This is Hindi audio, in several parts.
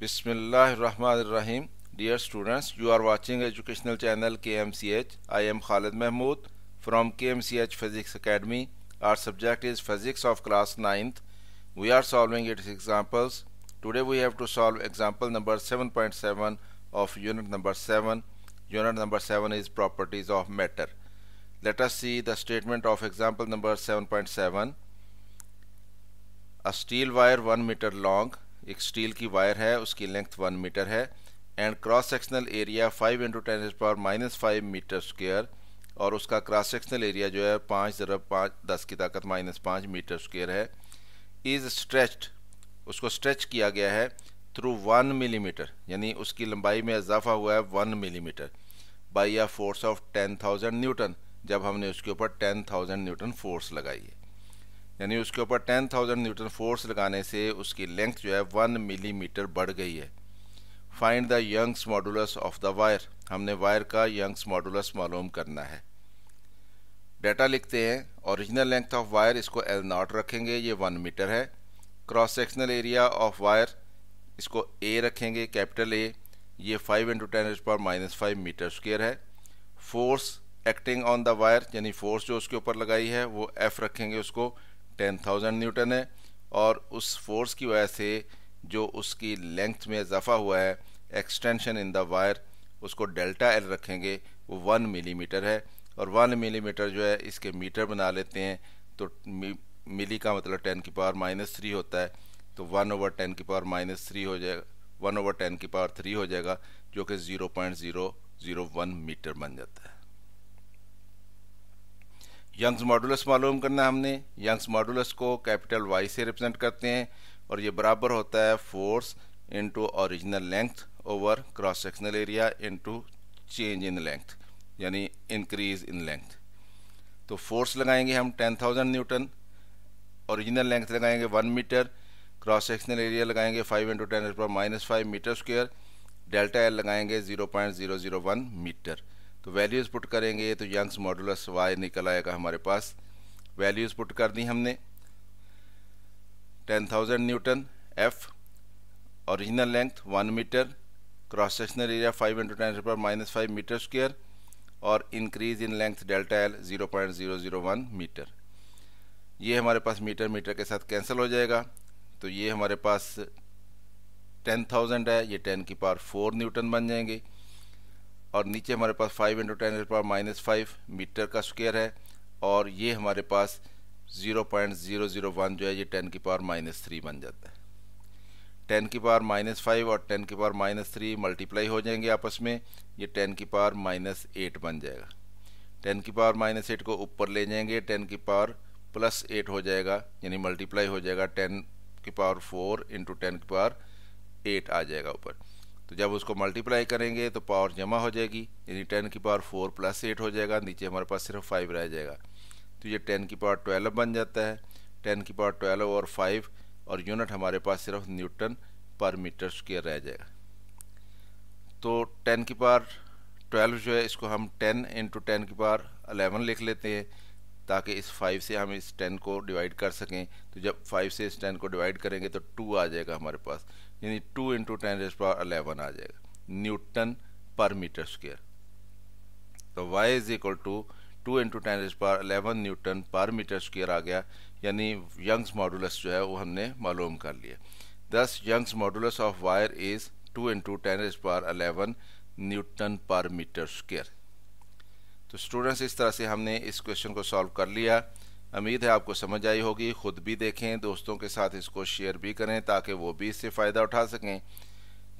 Bismillahirrahmanirrahim. Dear students, you are watching educational channel KMCH. I am Khalid Mahmood from KMCH Physics Academy. Our subject is Physics of class 9th. We are solving its examples. Today we have to solve example number 7.7 .7 of unit number 7. Unit number 7 is properties of matter. Let us see the statement of example number 7.7. .7. A steel wire 1 meter long एक स्टील की वायर है उसकी लेंथ वन मीटर है and cross sectional area five into ten power minus five metre square और उसका क्रॉस सेक्शनल एरिया जो है पाँच जरब पाँच दस की ताकत माइनस पाँच मीटर स्क्वेयर है इज़ स्ट्रेच्ड उसको स्ट्रेच किया गया है थ्रू वन मिलीमीटर यानी उसकी लंबाई में इजाफा हुआ है one millimetre by a force of ten thousand newton जब हमने उसके ऊपर टेन थाउजेंड न्यूटन फोर्स लगाई है यानी उसके ऊपर टेन थाउजेंड न्यूटन फोर्स लगाने से उसकी लेंथ जो है वन मिलीमीटर बढ़ गई है find the Young's modulus of the wire हमने वायर का यंग्स मॉडुलस मालूम करना है डाटा लिखते हैं ओरिजिनल लेंथ ऑफ वायर इसको एल नॉट रखेंगे ये वन मीटर है cross sectional area of wire इसको ए रखेंगे कैपिटल ए ये फाइव इंटू टेन पर माइनस फाइव मीटर स्क्वेयर है force acting on the wire यानी फोर्स जो उसके ऊपर लगाई है वो एफ रखेंगे उसको टेन थाउजेंड न्यूटन है और उस फोर्स की वजह से जो उसकी लेंथ में इजाफा हुआ है एक्सटेंशन इन द वायर उसको डेल्टा एल रखेंगे वो वन मिलीमीटर है और वन मिलीमीटर जो है इसके मीटर बना लेते हैं तो मिली का मतलब टेन की पावर माइनस थ्री होता है तो वन ओवर टेन की पावर माइनस थ्री हो जाएगा वन ओवर टेन की पावर थ्री हो जाएगा जो कि zero point zero zero one metre बन जाता है यंग्स मॉडुलस मालूम करना है हमने यंग्स मॉडुलस को कैपिटल वाई से रिप्रेजेंट करते हैं और ये बराबर होता है force into original length over cross sectional area into change in length यानी इंक्रीज इन लेंथ तो फोर्स लगाएंगे हम 10,000 न्यूटन ओरिजिनल लेंथ लगाएंगे one metre cross sectional area लगाएंगे five into ten minus five metre square delta L लगाएंगे zero point zero zero one metre तो वैल्यूज़ पुट करेंगे तो यंग्स मॉडुलस वाई निकल आएगा हमारे पास वैल्यूज़ पुट कर दी हमने 10,000 newton F original length one metre cross sectional area five into ten पर माइनस फाइव मीटर स्क्वेयर और increase in length delta L zero point zero zero one metre ये हमारे पास मीटर मीटर के साथ कैंसिल हो जाएगा तो ये हमारे पास टेन थाउजेंड है ये टेन की पावर फोर न्यूटन बन जाएंगे और नीचे हमारे पास five into ten power minus five metre का स्क्वेयर है और ये हमारे पास zero point zero zero one जो है ये टेन की पावर माइनस थ्री बन जाता है टेन की पावर माइनस फाइव और टेन की पावर माइनस थ्री मल्टीप्लाई हो जाएंगे आपस में ये टेन की पावर माइनस एट बन जाएगा टेन की पावर माइनस एट को ऊपर ले जाएंगे टेन की पावर प्लस एट हो जाएगा यानी मल्टीप्लाई हो जाएगा टेन की पावर फोर इंटू टेन की पावर एट आ जाएगा ऊपर तो जब उसको मल्टीप्लाई करेंगे तो पावर जमा हो जाएगी यानी टेन की पावर फोर प्लस एट हो जाएगा नीचे हमारे पास सिर्फ फाइव रह जाएगा तो ये टेन की पावर ट्वेल्व बन जाता है टेन की पावर ट्वेल्व और फाइव और यूनिट हमारे पास सिर्फ न्यूटन पर मीटर स्क्वेयर रह जाएगा तो टेन की पावर ट्वेल्व जो है इसको हम टेन इंटू टेन की पावर अलेवन लिख लेते हैं ताकि इस फाइव से हम इस टेन को डिवाइड कर सकें तो जब फाइव से इस टेन को डिवाइड करेंगे तो टू आ जाएगा हमारे पास यानी two into ten raise power eleven आ जाएगा न्यूटन पर मीटर स्क्वेयर तो y is equal to two into ten raise power eleven newton पर मीटर स्क्वेयर आ गया यानी यंग्स मॉडुलस जो है वो हमने मालूम कर लिया दस Young's modulus of wire is two into ten raise power eleven newton पर मीटर स्क्वेयर तो स्टूडेंट्स इस तरह से हमने इस क्वेश्चन को सॉल्व कर लिया उम्मीद है आपको समझ आई होगी खुद भी देखें दोस्तों के साथ इसको शेयर भी करें ताकि वो भी इससे फ़ायदा उठा सकें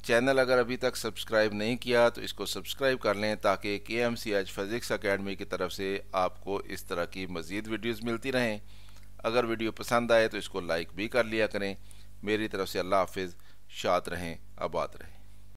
चैनल अगर अभी तक सब्सक्राइब नहीं किया तो इसको सब्सक्राइब कर लें ताकि K M C H physics academy की तरफ से आपको इस तरह की मज़ीद वीडियोज़ मिलती रहें अगर वीडियो पसंद आए तो इसको लाइक भी कर लिया करें मेरी तरफ से अल्लाह हाफिज़ शात रहें आबाद रहें